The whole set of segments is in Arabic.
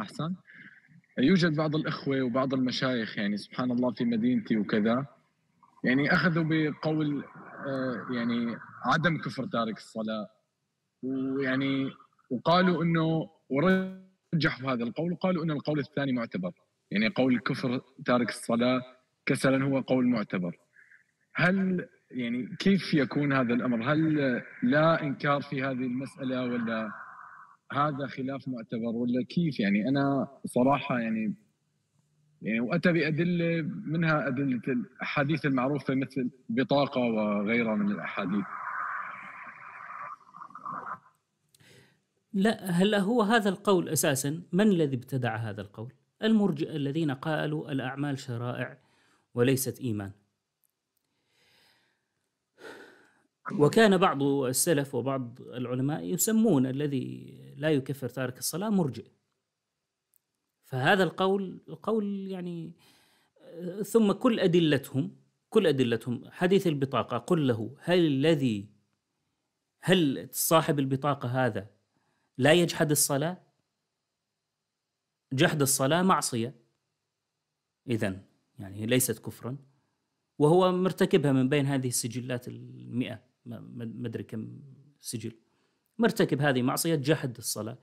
احسن يوجد بعض الاخوه وبعض المشايخ يعني سبحان الله في مدينتي وكذا يعني اخذوا بقول آه، يعني عدم كفر تارك الصلاه ويعني وقالوا انه ورجحوا هذا القول وقالوا ان القول الثاني معتبر يعني قول كفر تارك الصلاه كسلا هو قول معتبر هل يعني كيف يكون هذا الامر؟ هل لا انكار في هذه المساله ولا هذا خلاف معتبر ولا كيف يعني انا صراحه يعني يعني واتى بادله منها ادله الاحاديث المعروفه مثل بطاقه وغيرها من الاحاديث لا هلا هو هذا القول اساسا من الذي ابتدع هذا القول؟ المرجئه الذين قالوا الاعمال شرائع وليست ايمان وكان بعض السلف وبعض العلماء يسمون الذي لا يكفر تارك الصلاة مرجئ فهذا القول القول يعني ثم كل أدلتهم كل أدلتهم حديث البطاقة قل له هل الذي هل صاحب البطاقة هذا لا يجحد الصلاة جحد الصلاة معصية إذا يعني ليست كفرا وهو مرتكبها من بين هذه السجلات المئة ما ادري كم سجل مرتكب هذه معصية جحد الصلاة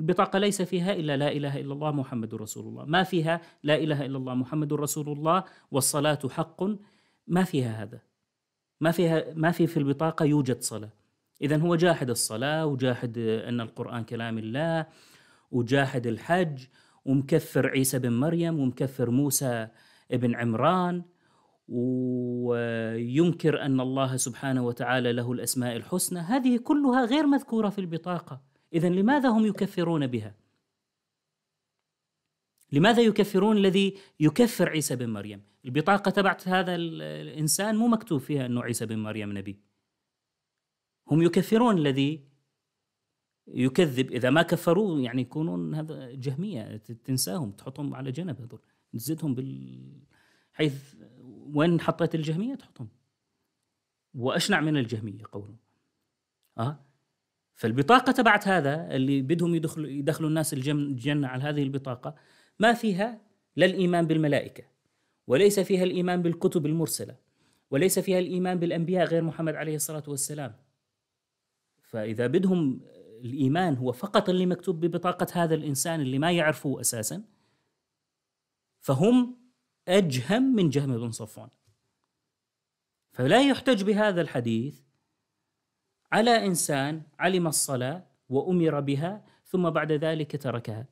البطاقة ليس فيها إلا لا إله إلا الله محمد رسول الله ما فيها لا إله إلا الله محمد رسول الله والصلاة حق ما فيها هذا ما فيها ما في في البطاقة يوجد صلاة إذا هو جاحد الصلاة وجاحد أن القرآن كلام الله وجاحد الحج ومكفر عيسى بن مريم ومكفر موسى بن عمران وينكر ان الله سبحانه وتعالى له الاسماء الحسنى هذه كلها غير مذكوره في البطاقه اذا لماذا هم يكفرون بها لماذا يكفرون الذي يكفر عيسى بن مريم البطاقه تبعت هذا الانسان مو مكتوب فيها انه عيسى بن مريم نبي هم يكفرون الذي يكذب اذا ما كفروه يعني يكونون هذا جهميه تنساهم تحطهم على جنب هذول تزدهم بال حيث وين حطيت الجهميه تحطهم واشنع من الجهميه قوله اه فالبطاقه تبعت هذا اللي بدهم يدخلوا يدخلوا الناس الجنه على هذه البطاقه ما فيها لا الايمان بالملائكه وليس فيها الايمان بالكتب المرسله وليس فيها الايمان بالانبياء غير محمد عليه الصلاه والسلام فاذا بدهم الايمان هو فقط اللي مكتوب ببطاقه هذا الانسان اللي ما يعرفوه اساسا فهم أجهم من جهم بن صفوان فلا يحتج بهذا الحديث على إنسان علم الصلاة وأمر بها ثم بعد ذلك تركها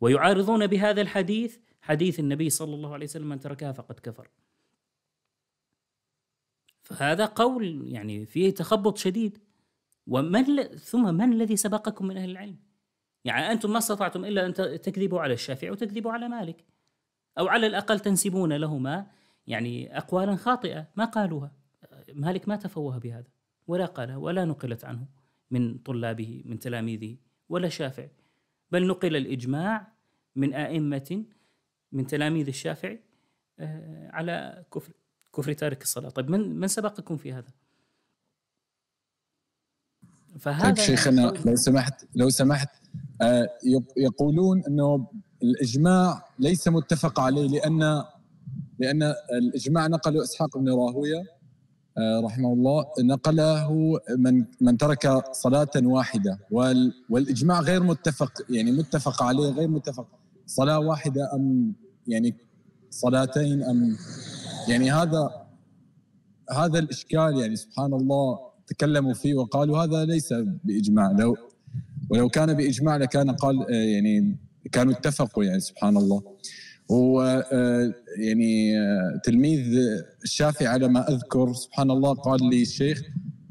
ويعارضون بهذا الحديث حديث النبي صلى الله عليه وسلم من تركها فقد كفر فهذا قول يعني فيه تخبط شديد ومن ل... ثم من الذي سبقكم من أهل العلم يعني أنتم ما استطعتم إلا أن تكذبوا على الشافعي وتكذبوا على مالك أو على الأقل تنسبون لهما يعني أقوالا خاطئة ما قالوها مالك ما تفوه بهذا ولا قالها ولا نقلت عنه من طلابه من تلاميذه ولا شافعي بل نقل الإجماع من آئمة من تلاميذ الشافعي آه، على كفر كفر تارك الصلاة طيب من من سبقكم في هذا؟ فهذا طيب شيخنا لو سمحت لو سمحت آه، يقولون انه الاجماع ليس متفق عليه لان لان الاجماع نقله اسحاق بن راهويه آه، رحمه الله نقله من من ترك صلاه واحده والاجماع غير متفق يعني متفق عليه غير متفق صلاه واحده ام يعني صلاتين ام يعني هذا هذا الاشكال يعني سبحان الله تكلموا فيه وقالوا هذا ليس باجماع لو ولو كان باجماع لكان قال آه، يعني كانوا اتفقوا يعني سبحان الله هو آه، يعني آه، تلميذ الشافعي على ما اذكر سبحان الله قال لي الشيخ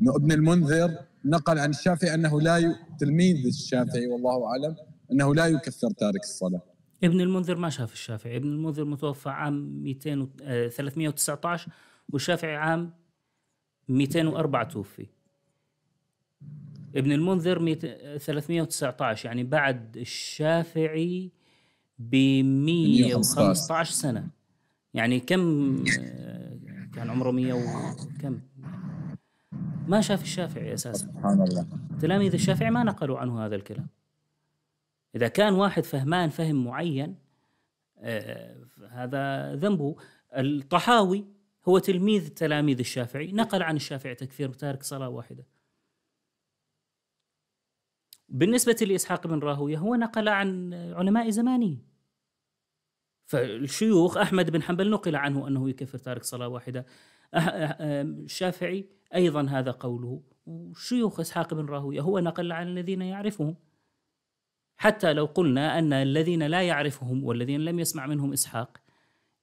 انه ابن المنذر نقل عن الشافعي انه لا ي... تلميذ الشافعي والله اعلم انه لا يكفر تارك الصلاه ابن المنذر ما شاف الشافعي ابن المنذر متوفى عام 200 و... 319 آه، والشافعي عام 204 توفي ابن المنذر 319 يعني بعد الشافعي ب 115 سنه يعني كم آه، كان عمره 100 وكم ما شاف الشافعي اساسا سبحان الله تلاميذ الشافعي ما نقلوا عنه هذا الكلام اذا كان واحد فهمان فهم معين آه، هذا ذنبه الطحاوي هو تلميذ تلاميذ الشافعي نقل عن الشافعي تكفير تارك صلاه واحده بالنسبة لإسحاق بن راهوية هو نقل عن علماء زمانه فالشيوخ أحمد بن حنبل نقل عنه أنه يكفر تارك صلاة واحدة أه، أه، الشافعي أيضا هذا قوله وشيوخ إسحاق بن راهوية هو نقل عن الذين يعرفهم حتى لو قلنا أن الذين لا يعرفهم والذين لم يسمع منهم إسحاق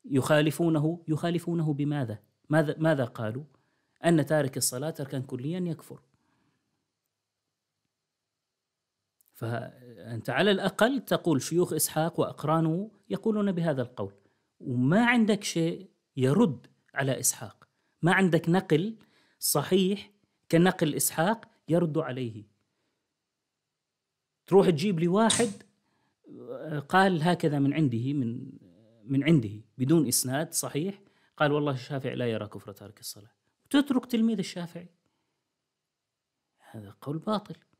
يخالفونه يخالفونه بماذا؟ ماذا ماذا قالوا؟ أن تارك الصلاة تركا كليا يكفر فأنت على الأقل تقول شيوخ إسحاق وأقرانه يقولون بهذا القول وما عندك شيء يرد على إسحاق ما عندك نقل صحيح كنقل إسحاق يرد عليه تروح تجيب لي واحد آه، قال هكذا من عنده من من عنده بدون إسناد صحيح قال والله الشافعي لا يرى كفر تارك الصلاة وتترك تلميذ الشافعي هذا قول باطل